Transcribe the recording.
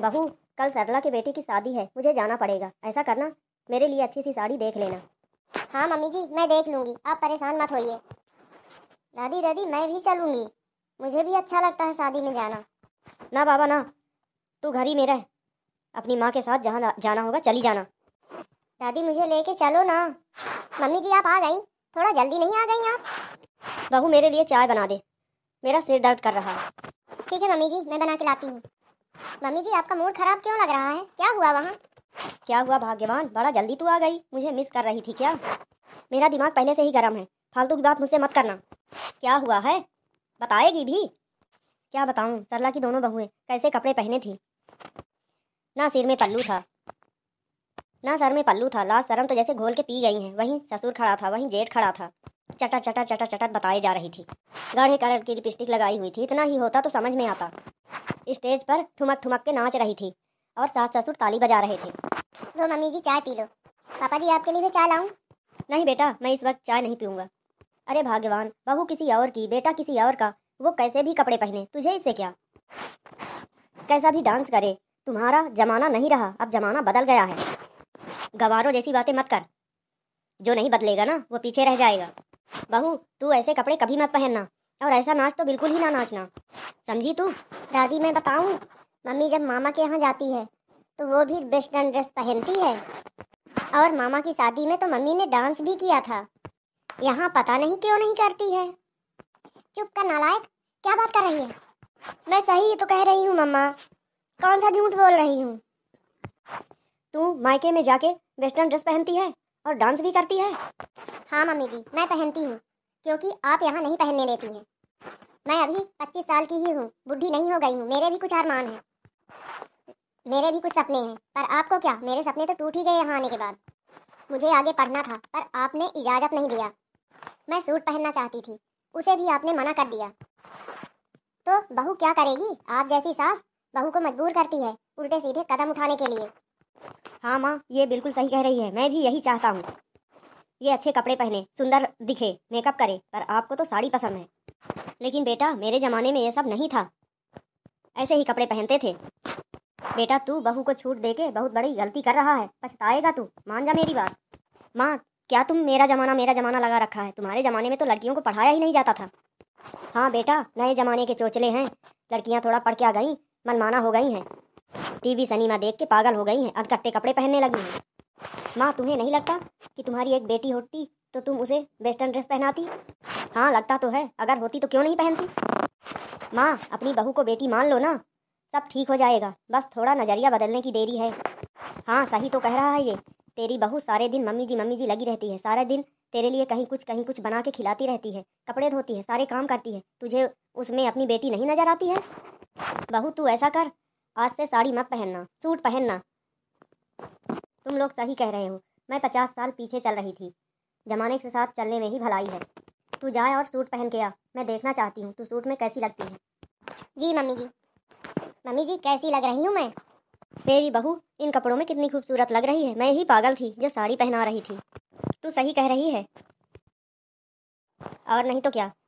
बहू कल सरला के बेटे की शादी है मुझे जाना पड़ेगा ऐसा करना मेरे लिए अच्छी सी साड़ी देख लेना हाँ मम्मी जी मैं देख लूँगी आप परेशान मत होइए दादी दादी मैं भी चलूँगी मुझे भी अच्छा लगता है शादी में जाना ना बाबा ना तू घर ही में रह अपनी माँ के साथ जहाँ जाना होगा चली जाना दादी मुझे लेके चलो ना मम्मी जी आप आ गई थोड़ा जल्दी नहीं आ गई आप बहू मेरे लिए चाय बना दे मेरा सिर दर्द कर रहा है ठीक है मम्मी जी मैं बना के लाती हूँ मम्मी जी आपका मूड खराब क्यों लग रहा है क्या हुआ वहाँ क्या हुआ भाग्यवान बड़ा जल्दी तू आ गई मुझे मिस कर रही थी क्या मेरा दिमाग पहले से ही गर्म है फालतू की बात मुझसे मत करना क्या हुआ है बताएगी भी क्या बताऊँ सरला की दोनों बहुएं कैसे कपड़े पहने थी ना सिर में पल्लू था ना सर में पल्लू था लाश शर्म तो जैसे घोल के पी गई हैं वहीं ससुर खड़ा था वहीं जेठ खड़ा था चटर चटर चटर चटर बताई जा रही थी गाढ़े कलर की लिपस्टिक लगाई हुई थी इतना ही होता तो समझ में आता स्टेज पर ठुमक ठुमक के नाच रही थी और सास ससुर ताली बजा रहे थे लो मम्मी जी चाय पी लो पापा जी आपके लिए भी चाय लाऊं नहीं बेटा मैं इस वक्त चाय नहीं पीऊंगा अरे भाग्यवान बहू किसी और की बेटा किसी और का वो कैसे भी कपड़े पहने तुझे इससे क्या कैसा भी डांस करे तुम्हारा जमाना नहीं रहा अब जमाना बदल गया है गवारों जैसी बातें मत कर जो नहीं बदलेगा ना वो पीछे रह जाएगा बहू तू ऐसे कपड़े कभी मत पहनना और ऐसा नाच तो बिल्कुल ही ना नाचना समझी तू दादी मैं बताऊँ मम्मी जब मामा के यहाँ जाती है तो वो भी वेस्टर्न ड्रेस पहनती है और मामा की शादी में तो मम्मी ने डांस भी किया था यहाँ पता नहीं क्यों नहीं करती है चुप कर नालायक क्या बात कर रही है मैं सही तो कह रही हूँ मम्मा कौन सा झूठ बोल रही हूँ तू मायके में जाके वेस्टर्न ड्रेस पहनती है और डांस भी करती है हाँ मम्मी जी मैं पहनती हूँ क्योंकि आप यहाँ नहीं पहनने देती हैं मैं अभी पच्चीस साल की ही हूँ बुढ़ी नहीं हो गई हूँ मेरे भी कुछ अरमान हैं मेरे भी कुछ सपने हैं पर आपको क्या मेरे सपने तो टूट ही गए यहाँ आने के बाद मुझे आगे पढ़ना था पर आपने इजाज़त नहीं दिया मैं सूट पहनना चाहती थी उसे भी आपने मना कर दिया तो बहू क्या करेगी आप जैसी सास बहू को मजबूर करती है उल्टे सीधे कदम उठाने के लिए हाँ माँ ये बिल्कुल सही कह रही है मैं भी यही चाहता हूँ ये अच्छे कपड़े पहने सुंदर दिखे मेकअप करे पर आपको तो साड़ी पसंद है लेकिन बेटा मेरे ज़माने में ये सब नहीं था ऐसे ही कपड़े पहनते थे बेटा तू बहू को छूट दे के बहुत बड़ी गलती कर रहा है पछताएगा तू मान जा मेरी बात माँ क्या तुम मेरा ज़माना मेरा ज़माना लगा रखा है तुम्हारे ज़माने में तो लड़कियों को पढ़ाया ही नहीं जाता था हाँ बेटा नए ज़माने के चोचले हैं लड़कियाँ थोड़ा पढ़ के आ गई मनमाना हो गई हैं टीवी सनीमा देख के पागल हो गई हैं अब कट्टे कपड़े पहनने लगी हैं माँ तुम्हें नहीं लगता कि तुम्हारी एक बेटी होती तो तुम उसे वेस्टर्न ड्रेस पहनाती हाँ लगता तो है अगर होती तो क्यों नहीं पहनती माँ अपनी बहू को बेटी मान लो ना सब ठीक हो जाएगा बस थोड़ा नज़रिया बदलने की देरी है हाँ सही तो कह रहा है ये तेरी बहू सारे दिन मम्मी जी मम्मी जी लगी रहती है सारे दिन तेरे लिए कहीं कुछ कहीं कुछ बना के खिलाती रहती है कपड़े धोती है सारे काम करती है तुझे उसमें अपनी बेटी नहीं नजर आती है बहू तू ऐसा कर आज से साड़ी मत पहनना सूट पहनना तुम लोग सही कह रहे हो मैं पचास साल पीछे चल रही थी जमाने के साथ चलने में ही भलाई है तू जाए और सूट पहन के आ मैं देखना चाहती हूँ तू सूट में कैसी लगती है जी मम्मी जी मम्मी जी कैसी लग रही हूँ मैं मेरी बहू इन कपड़ों में कितनी खूबसूरत लग रही है मैं ही पागल थी जो साड़ी पहना रही थी तू सही कह रही है और नहीं तो क्या